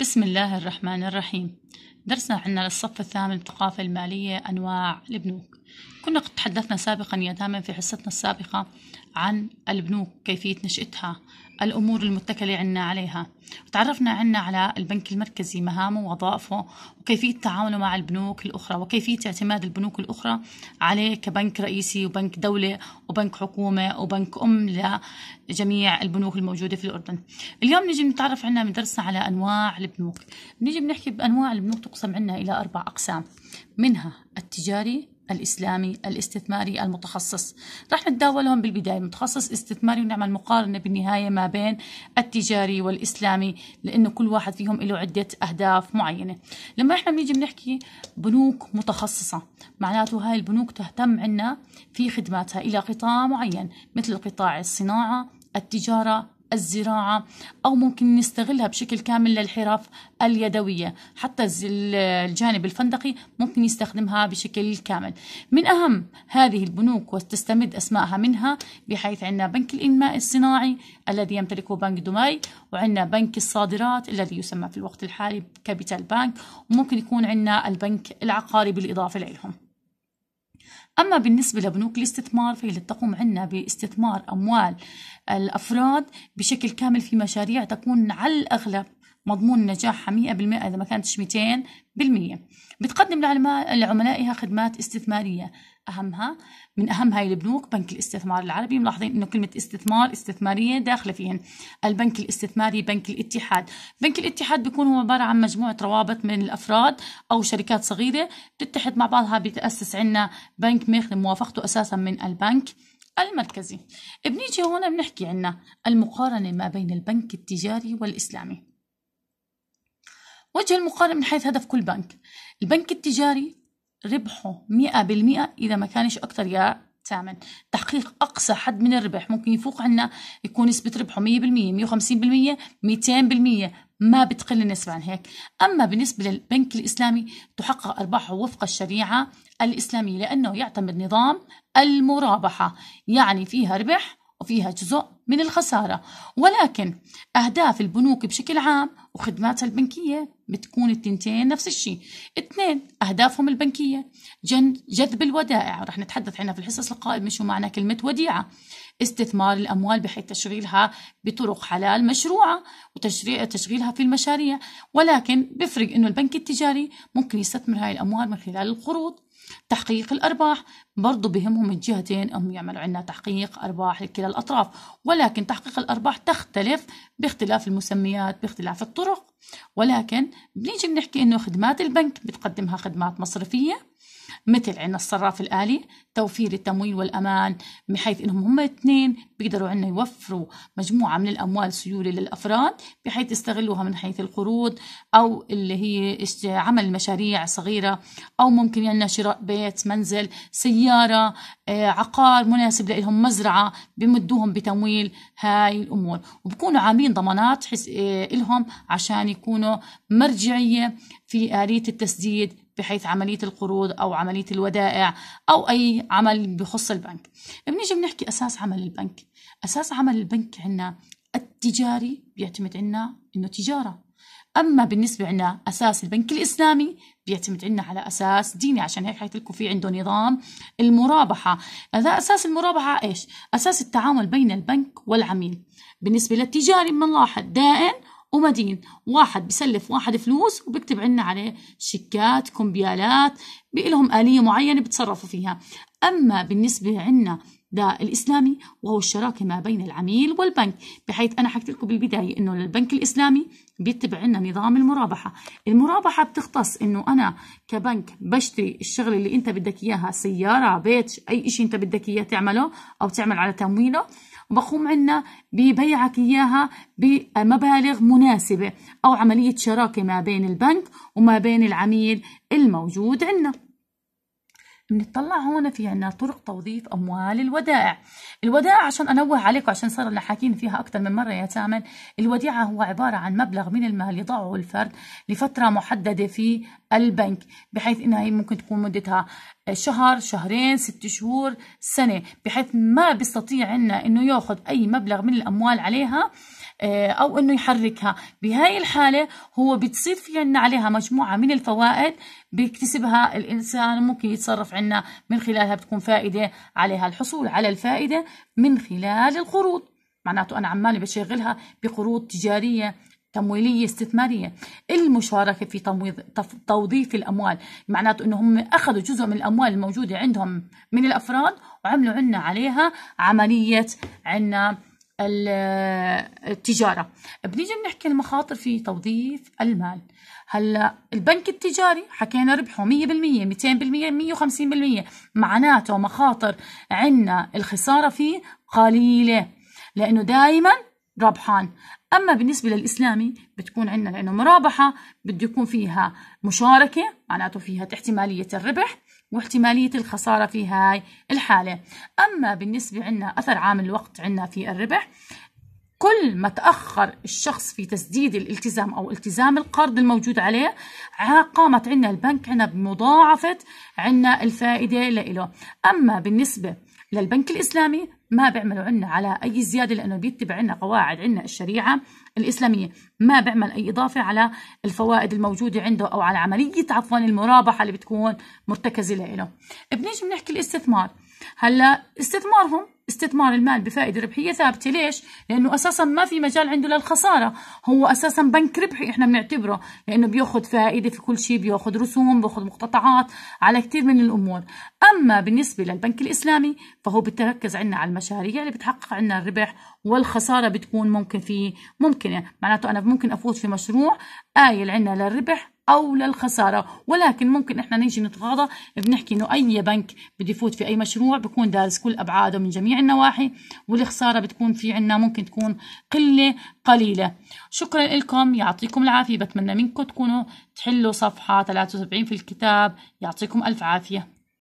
بسم الله الرحمن الرحيم درسنا عنا للصف الثامن الثقافة المالية أنواع البنوك كنا قد تحدثنا سابقا يا دامن في حصتنا السابقة عن البنوك كيفية نشأتها الأمور المتكلة عنا عليها وتعرفنا عنا على البنك المركزي مهامه ووظائفه وكيفية تعامله مع البنوك الأخرى وكيفية اعتماد البنوك الأخرى عليه كبنك رئيسي وبنك دولة وبنك حكومة وبنك أم لجميع البنوك الموجودة في الأردن اليوم نجي نتعرف عنا من درسنا على أنواع البنوك نجي بنحكي بأنواع البنوك تقسم عنا إلى أربع أقسام منها التجاري الإسلامي الاستثماري المتخصص راح نتداولهم بالبداية متخصص استثماري ونعمل مقارنة بالنهاية ما بين التجاري والإسلامي لأنه كل واحد فيهم له عدة أهداف معينة لما إحنا بنيجي بنحكي بنوك متخصصة معناته هاي البنوك تهتم عنا في خدماتها إلى قطاع معين مثل قطاع الصناعة التجارة الزراعة أو ممكن نستغلها بشكل كامل للحرف اليدوية حتى الجانب الفندقي ممكن يستخدمها بشكل كامل من أهم هذه البنوك وتستمد أسمائها منها بحيث عندنا بنك الإنماء الصناعي الذي يمتلكه بنك دبي وعندنا بنك الصادرات الذي يسمى في الوقت الحالي كابيتال بانك وممكن يكون عندنا البنك العقاري بالإضافة لهم أما بالنسبة لبنوك الاستثمار فهي اللي تقوم عنا باستثمار أموال الأفراد بشكل كامل في مشاريع تكون على الأغلب مضمون نجاحها 100% إذا ما كانتش 200% بتقدم لعملائها خدمات استثمارية أهمها من أهم هاي البنوك بنك الاستثمار العربي ملاحظين أنه كلمة استثمار استثمارية داخلة فيهن البنك الاستثماري بنك الاتحاد بنك الاتحاد بيكون هو عبارة عن مجموعة روابط من الأفراد أو شركات صغيرة بتتحد مع بعضها بتأسس عنا بنك ماخذ موافقته أساسا من البنك المركزي بنيجي هون بنحكي عنا المقارنة ما بين البنك التجاري والإسلامي وجه المقارنة من حيث هدف كل بنك البنك التجاري ربحه 100% إذا ما كانش أكثر يا تامن تحقيق أقصى حد من الربح ممكن يفوق عنا يكون نسبة ربحه 100% 150% 200% ما بتقل النسبة عن هيك أما بالنسبة للبنك الإسلامي تحقق أرباحه وفق الشريعة الإسلامية لأنه يعتمد نظام المرابحة يعني فيها ربح وفيها جزء من الخسارة ولكن أهداف البنوك بشكل عام وخدماتها البنكية بتكون التنتين نفس الشيء اثنين أهدافهم البنكية جذب الودائع رح نتحدث عنها في الحصص القائمة شو معنى كلمة وديعة استثمار الأموال بحيث تشغيلها بطرق حلال مشروعة وتشريع تشغيلها في المشاريع ولكن بفرق أنه البنك التجاري ممكن يستثمر هاي الأموال من خلال القروض تحقيق الأرباح برضو بهمهم الجهتين أنهم يعملوا عنا تحقيق أرباح لكلا الأطراف ولكن تحقيق الأرباح تختلف باختلاف المسميات باختلاف الطرق ولكن بنيجي بنحكي أنه خدمات البنك بتقدمها خدمات مصرفية مثل عندنا الصراف الآلي توفير التمويل والأمان بحيث إنهم هم الاثنين بيقدروا عندنا يوفروا مجموعة من الأموال سيولة للأفراد بحيث يستغلوها من حيث القروض أو اللي هي عمل مشاريع صغيرة أو ممكن عندنا شراء بيت منزل سيارة آه، عقار مناسب لهم مزرعة بمدوهم بتمويل هاي الأمور وبكونوا عاملين ضمانات آه، لهم عشان يكونوا مرجعية في آلية التسديد بحيث عملية القروض أو عملية الودائع أو أي عمل بخص البنك بنيجي بنحكي أساس عمل البنك أساس عمل البنك عنا التجاري بيعتمد عنا إنه تجارة أما بالنسبة عنا أساس البنك الإسلامي بيعتمد عنا على أساس ديني عشان هيك حكيت لكم في عنده نظام المرابحة هذا أساس المرابحة إيش؟ أساس التعامل بين البنك والعميل بالنسبة للتجاري بنلاحظ دائن ومدين واحد بسلف واحد فلوس وبكتب عنا عليه شيكات كمبيالات بإلهم آلية معينة بتصرفوا فيها أما بالنسبة عنا ده الإسلامي وهو الشراكة ما بين العميل والبنك بحيث أنا حكيت لكم بالبداية إنه البنك الإسلامي بيتبع عنا نظام المرابحة المرابحة بتختص إنه أنا كبنك بشتري الشغل اللي أنت بدك إياها سيارة بيت أي شيء أنت بدك إياه تعمله أو تعمل على تمويله بقوم عنا ببيعك إياها بمبالغ مناسبة أو عملية شراكة ما بين البنك وما بين العميل الموجود عندنا بنطلع هون في عنا طرق توظيف أموال الودائع الودائع عشان أنوه عليكم عشان صار لنا حاكين فيها أكثر من مرة يا تامن الوديعة هو عبارة عن مبلغ من المال يضعه الفرد لفترة محددة في البنك بحيث إنها هي ممكن تكون مدتها شهر شهرين ست شهور سنة بحيث ما بيستطيع عنا إنه يأخذ أي مبلغ من الأموال عليها آه، أو أنه يحركها بهاي الحالة هو بتصير في عنا عليها مجموعة من الفوائد بيكتسبها الإنسان ممكن يتصرف عنا من خلالها بتكون فائدة عليها الحصول على الفائدة من خلال القروض معناته أنا عمالي بشغلها بقروض تجارية تمويلية استثمارية المشاركة في تمويض توظيف الأموال معناته أنه هم أخذوا جزء من الأموال الموجودة عندهم من الأفراد وعملوا عنا عليها عملية عنا التجارة بنيجي بنحكي المخاطر في توظيف المال هلا البنك التجاري حكينا ربحه 100% 200% 150% معناته مخاطر عندنا الخسارة فيه قليلة لأنه دائما ربحان أما بالنسبة للإسلامي بتكون عندنا لأنه مرابحة بده يكون فيها مشاركة معناته فيها احتمالية الربح واحتمالية الخسارة في هاي الحالة أما بالنسبة عندنا أثر عامل الوقت عندنا في الربح كل ما تأخر الشخص في تسديد الالتزام أو التزام القرض الموجود عليه قامت عندنا البنك عندنا بمضاعفة عندنا الفائدة له أما بالنسبة للبنك الإسلامي ما بيعملوا عنا على أي زيادة لأنه بيتبع عنا قواعد عنا الشريعة الإسلامية ما بيعمل أي إضافة على الفوائد الموجودة عنده أو على عملية عفوا المرابحة اللي بتكون مرتكزة له بنيجي بنحكي الاستثمار هلا استثمارهم استثمار المال بفائدة ربحية ثابتة ليش؟ لأنه أساسا ما في مجال عنده للخسارة هو أساسا بنك ربحي إحنا بنعتبره لأنه بياخد فائدة في كل شيء بياخد رسوم بياخد مقتطعات على كثير من الأمور أما بالنسبة للبنك الإسلامي فهو بتركز عنا على المشاريع اللي بتحقق عنا الربح والخسارة بتكون ممكن في ممكنة يعني، معناته أنا ممكن أفوت في مشروع آيل عنا للربح او للخساره ولكن ممكن احنا نيجي نتغاضى بنحكي انه اي بنك بده يفوت في اي مشروع بكون دارس كل ابعاده من جميع النواحي والخساره بتكون في عندنا ممكن تكون قله قليله شكرا لكم يعطيكم العافيه بتمنى منكم تكونوا تحلوا صفحه 73 في الكتاب يعطيكم الف عافيه